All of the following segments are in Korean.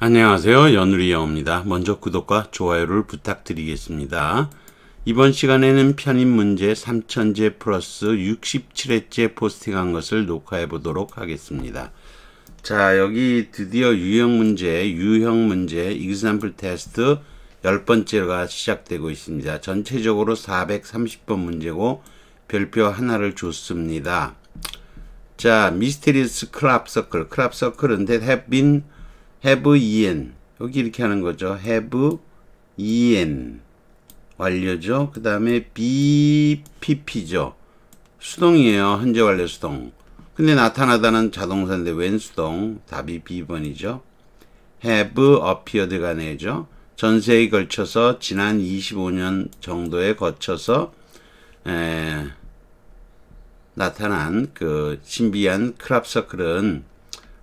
안녕하세요. 연우리영입니다. 먼저 구독과 좋아요를 부탁드리겠습니다. 이번 시간에는 편입 문제 3000제 플러스 67회째 포스팅한 것을 녹화해 보도록 하겠습니다. 자, 여기 드디어 유형 문제, 유형 문제, example 테스트 10번째가 시작되고 있습니다. 전체적으로 430번 문제고 별표 하나를 줬습니다. 자, mysterious crop c i r c have been have en 여기 이렇게 하는 거죠. have en 완료죠. 그 다음에 bpp죠. 수동이에요. 현재 완료 수동. 근데 나타나다는 자동사인데 웬 수동? 답이 B번이죠. have appeared 간에죠. 전세에 걸쳐서 지난 25년 정도에 거쳐서 에, 나타난 그 신비한 크랍서클은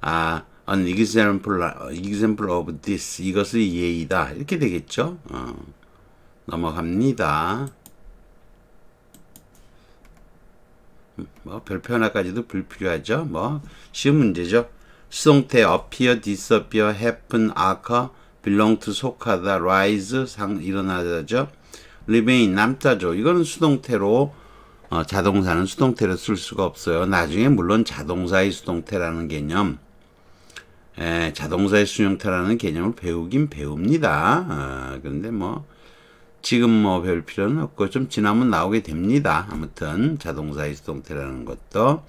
아 an example, uh, example of this. 이것의 예이다. 이렇게 되겠죠? 어. 넘어갑니다. 음, 뭐 별표 하나까지도 불필요하죠. 뭐 쉬운 문제죠. 수동태 appear, disappear, happen, occur, belong to, 속하다, rise, 상, 일어나다죠. remain, 남자죠. 이거는 수동태로 어, 자동사는 수동태로 쓸 수가 없어요. 나중에 물론 자동사의 수동태라는 개념 에, 예, 자동사의 수용태라는 개념을 배우긴 배웁니다. 아, 그런데 뭐 지금 뭐 배울 필요는 없고 좀 지나면 나오게 됩니다. 아무튼 자동사의 수동태라는 것도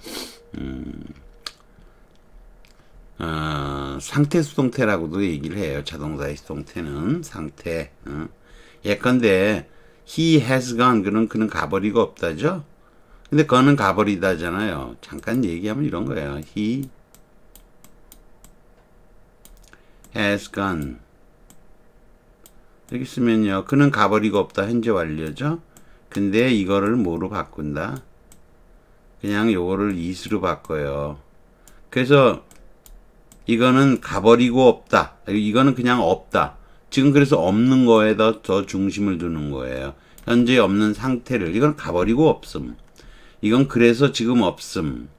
음, 어, 상태 수동태라고도 얘기를 해요. 자동사의 수동태는 상태. 어. 예컨대 he has gone 그는 그는 가버리고 없다죠. 근데 그는 가버리다잖아요. 잠깐 얘기하면 이런 거예요. he has gone 이렇게 쓰면요 그는 가버리고 없다 현재 완료죠 근데 이거를 뭐로 바꾼다 그냥 요거를 is로 바꿔요 그래서 이거는 가버리고 없다 이거는 그냥 없다 지금 그래서 없는 거에다 더 중심을 두는 거예요 현재 없는 상태를 이건 가버리고 없음 이건 그래서 지금 없음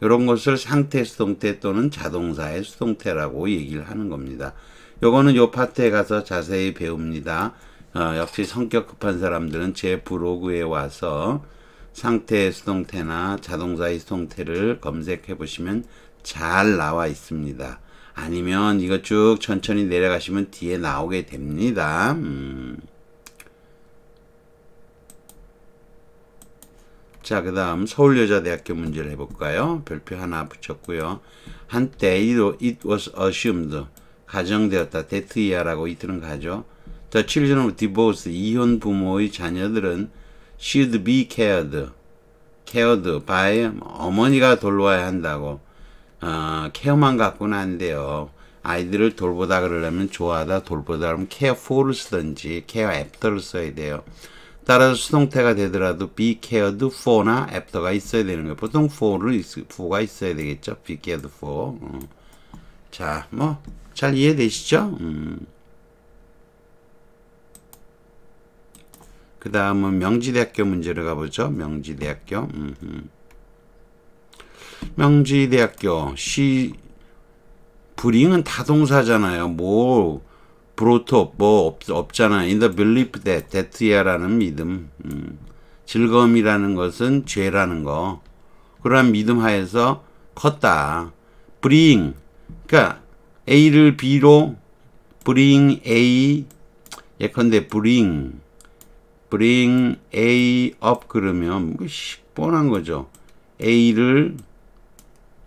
이런 것을 상태 수동태 또는 자동사의 수동태라고 얘기를 하는 겁니다. 요거는 요 파트에 가서 자세히 배웁니다. 어, 역시 성격 급한 사람들은 제 블로그에 와서 상태 수동태나 자동사의 수동태를 검색해 보시면 잘 나와 있습니다. 아니면 이거 쭉 천천히 내려가시면 뒤에 나오게 됩니다. 음. 자, 그 다음 서울여자대학교 문제를 해볼까요? 별표 하나 붙였고요. 한때 it was assumed, 가정되었다, that year라고 이틀은 가죠. The children of divorce, 이혼 부모의 자녀들은 should be cared, cared by 어머니가 돌봐야 한다고. 어, 케어만 갖고는 안 돼요. 아이들을 돌보다 그러려면 좋아하다 돌보다 그러면 care for를 쓰든지 care after를 써야 돼요. 따라서 수동태가 되더라도 be cared for나 after가 있어야 되는 거예요. 보통 for를 for가 있어야 되겠죠. be cared for. 음. 자, 뭐 잘 이해되시죠? 음. 그 다음은 명지대학교 문제를 가보죠. 명지대학교. 음흠. 명지대학교. 시, 불잉은 다동사잖아요. 뭐, 브로톱 뭐 없, 없잖아. In the belief that, that야라는 믿음. 음. 즐거움이라는 것은 죄라는 거. 그러한 믿음 하에서 컸다. bring. 그러니까 A를 B로 bring A 예컨대 bring bring A up 그러면 뭐 뻔한 거죠. A를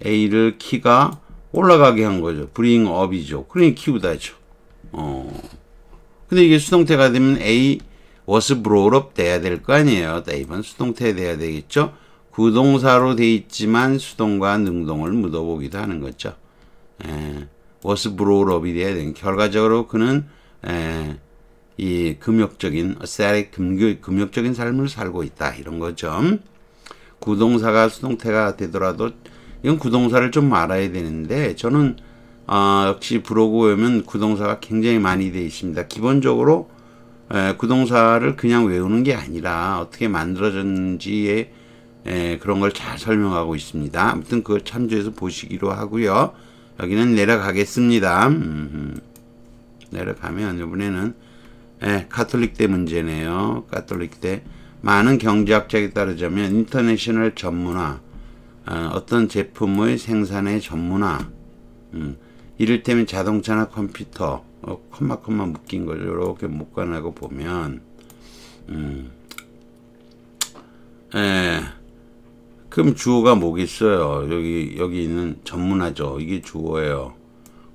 A를 키가 올라가게 한 거죠. bring up이죠. 그러니 키우다죠. 어. 근데 이게 수동태가 되면 A was brought up 돼야 될 거 아니에요. A번 수동태 돼야 되겠죠. 구동사로 돼 있지만 수동과 능동을 묻어보기도 하는 거죠. 에, 예. was brought up이 돼야 되는 결과적으로 그는 에, 예, 이 금욕적인 a s c 금교, 금욕적인 삶을 살고 있다 이런 거죠. 구동사가 수동태가 되더라도 이건 구동사를 좀 알아야 되는데 저는 아, 역시 브로그오면 구동사가 굉장히 많이 되어 있습니다. 기본적으로 에, 구동사를 그냥 외우는 게 아니라 어떻게 만들어졌는지에 에, 그런 걸 잘 설명하고 있습니다. 아무튼 그걸 참조해서 보시기로 하고요. 여기는 내려가겠습니다. 음 내려가면 이번에는 에, 카톨릭 대 문제네요. 카톨릭 대 많은 경제학자에 따르자면 인터내셔널 전문화 어, 떤 제품의 생산의 전문화 음, 이를테면 자동차나 컴퓨터 어, 콤마 콤마 묶인 걸 이렇게 묶어내고 보면 음, 예, 그럼 주어가 뭐겠어요 여기 여기 있는 전문화죠 이게 주어예요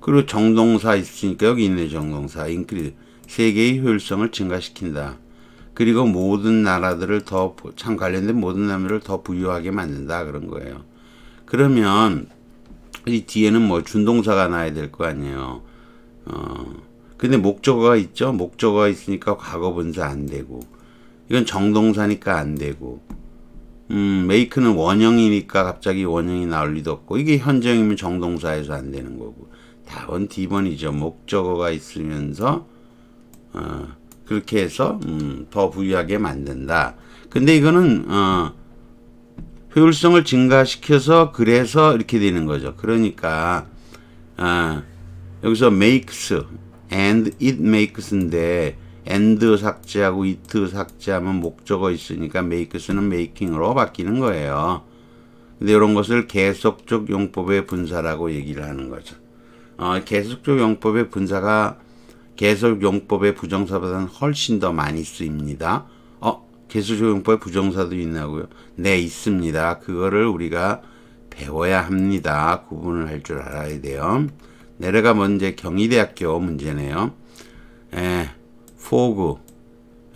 그리고 정동사 있으니까 여기 있네 정동사 인크리 세계의 효율성을 증가시킨다 그리고 모든 나라들을 더 참 관련된 모든 나라를 더 부유하게 만든다 그런 거예요 그러면 이 뒤에는 뭐 준동사가 나야 될 거 아니에요. 어. 근데 목적어가 있죠. 목적어가 있으니까 과거 분사 안 되고. 이건 정동사니까 안 되고. 음, m a k 는 원형이니까 갑자기 원형이 나올 리도 없고. 이게 현정이면 정동사에서 안 되는 거고. 다원 D번이죠. 목적어가 있으면서 어, 그렇게 해서 음, 더 부유하게 만든다. 근데 이거는 어, 효율성을 증가시켜서 그래서 이렇게 되는 거죠. 그러니까 아, 여기서 makes and it makes인데 and 삭제하고 it 삭제하면 목적어 있으니까 makes는 making으로 바뀌는 거예요. 근데 이런 것을 계속적 용법의 분사라고 얘기를 하는 거죠. 어, 계속적 용법의 분사가 계속 용법의 부정사보다는 훨씬 더 많이 쓰입니다. 개수조용법에 부정사도 있나고요. 네, 있습니다. 그거를 우리가 배워야 합니다. 구분을 할 줄 알아야 돼요. 내려가 먼저 경희대학교 문제네요. 에, 포구.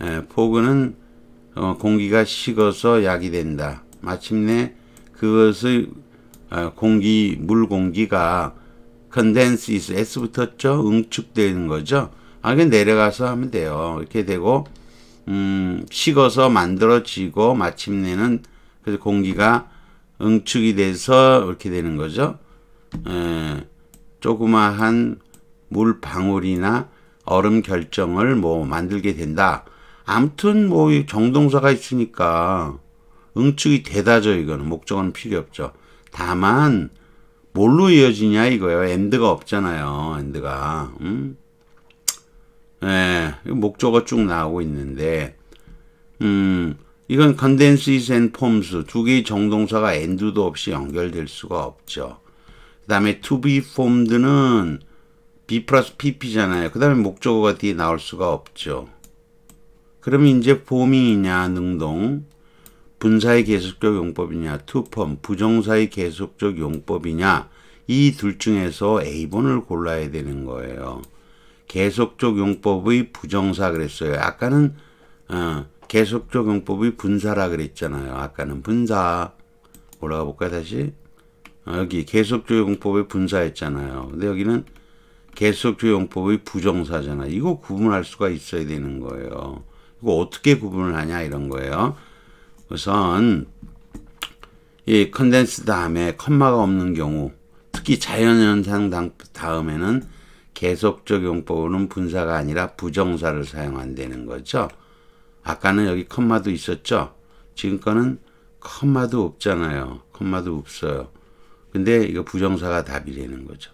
에, 포구는 어, 공기가 식어서 약이 된다. 마침내 그것의 어, 공기, 물 공기가 컨덴스 이스 S부터죠? 응축되는 거죠? 아, 그 내려가서 하면 돼요. 이렇게 되고 음, 식어서 만들어지고 마침내는 그래서 공기가 응축이 돼서 이렇게 되는 거죠. 에, 예, 조그마한 물 방울이나 얼음 결정을 뭐 만들게 된다. 아무튼 뭐 정동사가 있으니까 응축이 되다죠 이거는 목적은 필요 없죠. 다만 뭘로 이어지냐 이거예요. 엔드가 없잖아요. 엔드가. 음? 예, 목조가쭉 나오고 있는데, 음, 이건 condenses and forms 두 개의 정동사가 and도 없이 연결될 수가 없죠. 그 다음에 to be formed는 b 플러스 pp잖아요. 그 다음에 목적어가 뒤에 나올 수가 없죠. 그러 이제 forming이냐 능동, 분사의 계속적 용법이냐 to form, 부정사의 계속적 용법이냐 이 둘 중에서 A번을 골라야 되는 거예요. 계속적 용법의 부정사 그랬어요. 아까는 어, 계속적 용법의 분사라 그랬잖아요. 아까는 분사 올라가 볼까요? 다시 어, 여기 계속적 용법의 분사였잖아요. 근데 여기는 계속적 용법의 부정사잖아. 이거 구분할 수가 있어야 되는 거예요. 이거 어떻게 구분을 하냐 이런 거예요. 우선 이 컨덴스 다음에 컴마가 없는 경우 특히 자연현상 다음에는 계속적 용법은 분사가 아니라 부정사를 사용한다는 거죠. 아까는 여기 컴마도 있었죠. 지금 거는 컴마도 없잖아요. 컴마도 없어요. 근데 이거 부정사가 답이 되는 거죠.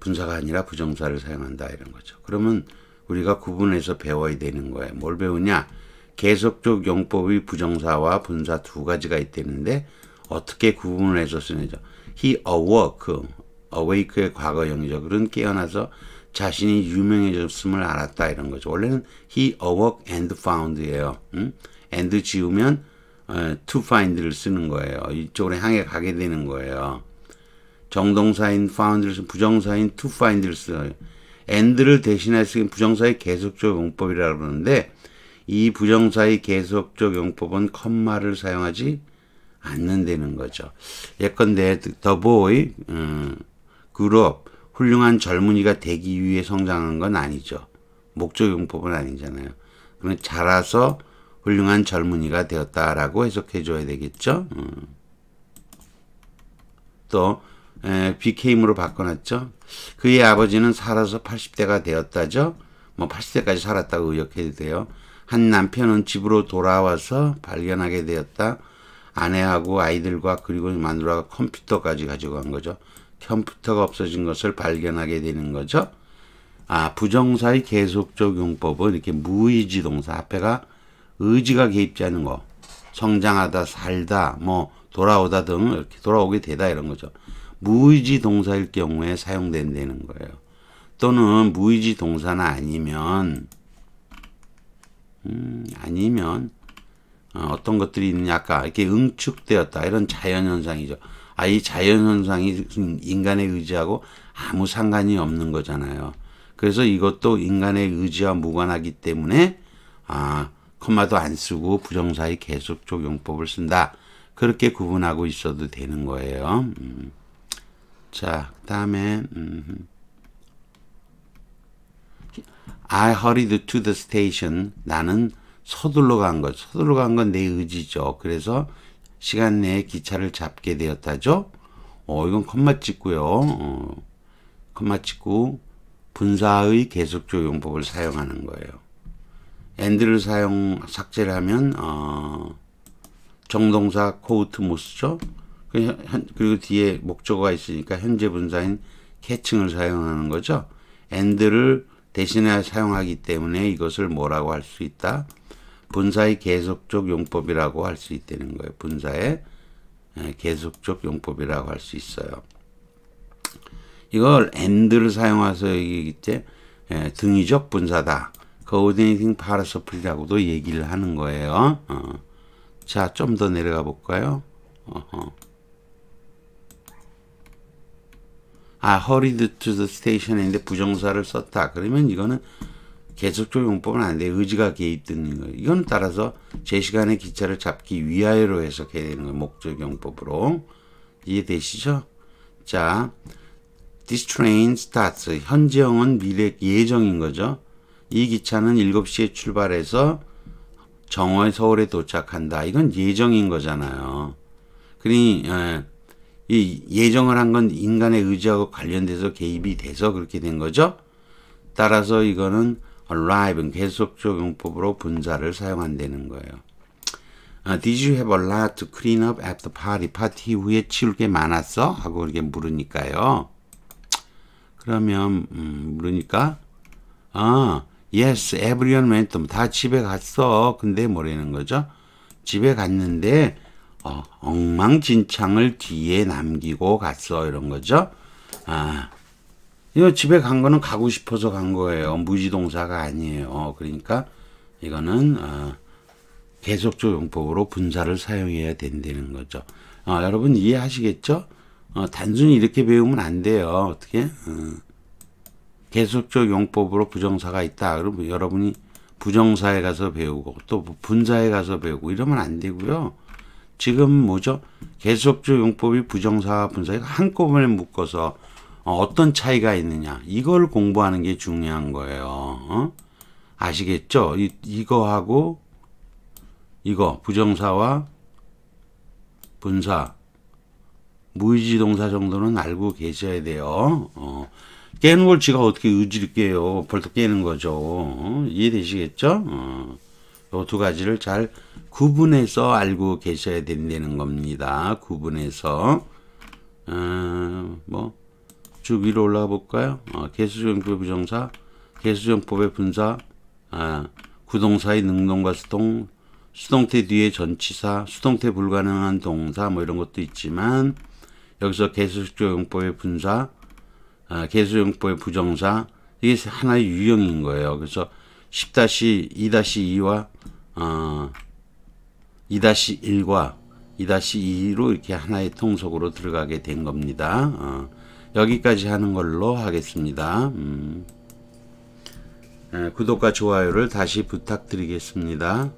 분사가 아니라 부정사를 사용한다 이런 거죠. 그러면 우리가 구분해서 배워야 되는 거예요. 뭘 배우냐? 계속적 용법의 부정사와 분사 두 가지가 있다는데 어떻게 구분해서 쓰느냐. He awoke. 어웨이크의 과거 영적는 깨어나서 자신이 유명해졌음을 알았다 이런 거죠. 원래는 he awoke and found예요. 음? and 지우면 어, to find를 쓰는 거예요. 이쪽으로 향해 가게 되는 거예요. 정동사인 found를 쓰 부정사인 to find를 써요. and를 대신할 쓰는 부정사의 계속적 용법이라고 그러는데 이 부정사의 계속적 용법은 컴마를 사용하지 않는다는 거죠. 예컨대 the boy 음, 그룹, 훌륭한 젊은이가 되기 위해 성장한 건 아니죠. 목적용법은 아니잖아요. 그러 자라서 훌륭한 젊은이가 되었다라고 해석해 줘야 되겠죠. 음. 또 에, BKM으로 바꿔놨죠. 그의 아버지는 살아서 80대가 되었다죠. 뭐 80대까지 살았다고 의역해도 돼요. 한 남편은 집으로 돌아와서 발견하게 되었다. 아내하고 아이들과 그리고 마누라가 컴퓨터까지 가져간 거죠. 컴퓨터가 없어진 것을 발견하게 되는 거죠. 아, 부정사의 계속적 용법은 이렇게 무의지 동사 앞에가 의지가 개입지 않은 거. 성장하다, 살다, 뭐 돌아오다 등 이렇게 돌아오게 되다 이런 거죠. 무의지 동사일 경우에 사용된다는 거예요. 또는 무의지 동사나 아니면 음, 아니면 어, 어떤 것들이 있느냐 아까 이렇게 응축되었다 이런 자연현상이죠. 아이 자연현상이 인간에 의지하고 아무 상관이 없는 거잖아요. 그래서 이것도 인간의 의지와 무관하기 때문에 아 콤마도 안 쓰고 부정사의 계속 적용법을 쓴다. 그렇게 구분하고 있어도 되는 거예요. 음. 자, 다음에 음. I hurried to the station. 나는 서둘러 간 것. 서둘러 간 건 내 의지죠. 그래서 시간 내에 기차를 잡게 되었다죠. 어, 이건 컴마 찍고요. 어, 컴마 찍고 분사의 계속 적용법을 사용하는 거예요. 앤드를 사용 삭제를 하면 어, 정동사 코우트 못 쓰죠. 그 그리고 뒤에 목적어가 있으니까 현재 분사인 캐칭을 사용하는 거죠. 앤드를 대신에 사용하기 때문에 이것을 뭐라고 할 수 있다? 분사의 계속적 용법이라고 할 수 있다는 거예요. 분사의 예, 계속적 용법이라고 할 수 있어요. 이걸 and를 사용해서 얘기했기 때 등이적 분사다. coordinating p a r a s o p l e 라고도 얘기를 하는 거예요. 어. 자, 좀 더 내려가 볼까요? 어허. 아, hurried to the station인데 부정사를 썼다. 그러면 이거는 계속적 용법은 아닌데 의지가 개입되는 거예요. 이건 따라서 제시간의 기차를 잡기 위하여로 해석해야 되는 거예요. 목적 용법으로. 이해되시죠? 자, this train starts. 현재형은 미래 예정인 거죠. 이 기차는 7시에 출발해서 정월 서울에 도착한다. 이건 예정인 거잖아요. 그러니 예, 예정을 한 건 인간의 의지하고 관련돼서 개입이 돼서 그렇게 된 거죠. 따라서 이거는 alive은 계속적 용법으로 분자를 사용한다는 거예요. 어, Did you have a lot to clean up at the party? 파티 후에 치울 게 많았어? 하고 그렇게 물으니까요. 그러면 음, 물으니까 아, yes, everyone went home. 다 집에 갔어. 근데 뭐라는 거죠? 집에 갔는데 어, 엉망진창을 뒤에 남기고 갔어. 이런 거죠. 아, 이거 집에 간 거는 가고 싶어서 간 거예요. 무지동사가 아니에요. 그러니까 이거는 어, 계속적 용법으로 분사를 사용해야 된다는 거죠. 어, 여러분 이해하시겠죠? 어, 단순히 이렇게 배우면 안 돼요. 어떻게? 어, 계속적 용법으로 부정사가 있다. 그러면 여러분이 부정사에 가서 배우고 또 분사에 가서 배우고 이러면 안 되고요. 지금 뭐죠? 계속적 용법이 부정사와 분사가 한꺼번에 묶어서 어, 어떤 차이가 있느냐 이걸 공부하는 게 중요한 거예요 어? 아시겠죠 이, 이거하고 이거 부정사와 분사 무의지 동사 정도는 알고 계셔야 돼요 어. 깨는 걸 지가 어떻게 의지를 깨요 벌떡 깨는 거죠 어? 이해되시겠죠 어. 요두 가지를 잘 구분해서 알고 계셔야 된다는 겁니다 구분해서 어, 뭐쭉 위로 올라가 볼까요? 어, 개수정법의 부정사, 개수정법의 분사, 아, 구동사의 능동과 수동, 수동태 뒤에 전치사, 수동태 불가능한 동사 뭐 이런 것도 있지만 여기서 개수정법의 분사, 아, 개수정법의 부정사 이게 하나의 유형인 거예요. 그래서 10-2-2와 어, 2-1과 2-2로 이렇게 하나의 통속으로 들어가게 된 겁니다. 어. 여기까지 하는 걸로 하겠습니다. 음. 예, 구독과 좋아요를 다시 부탁드리겠습니다.